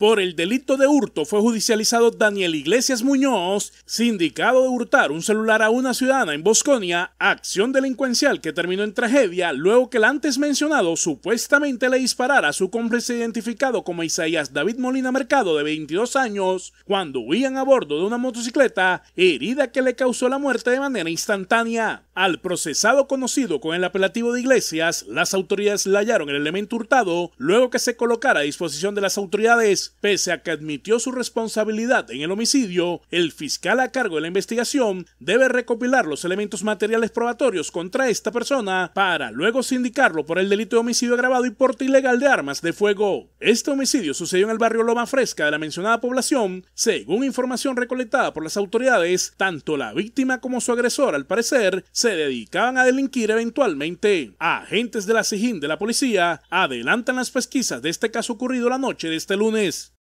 Por el delito de hurto fue judicializado Daniel Iglesias Muñoz, sindicado de hurtar un celular a una ciudadana en Bosconia, acción delincuencial que terminó en tragedia luego que el antes mencionado supuestamente le disparara a su cómplice identificado como Isaías David Molina Mercado de 22 años cuando huían a bordo de una motocicleta, herida que le causó la muerte de manera instantánea. Al procesado conocido con el apelativo de Iglesias, las autoridades le hallaron el elemento hurtado luego que se colocara a disposición de las autoridades Pese a que admitió su responsabilidad en el homicidio, el fiscal a cargo de la investigación debe recopilar los elementos materiales probatorios contra esta persona para luego sindicarlo por el delito de homicidio agravado y porte ilegal de armas de fuego. Este homicidio sucedió en el barrio Loma Fresca de la mencionada población, según información recolectada por las autoridades, tanto la víctima como su agresor al parecer se dedicaban a delinquir eventualmente. Agentes de la SIGIN de la policía adelantan las pesquisas de este caso ocurrido la noche de este lunes.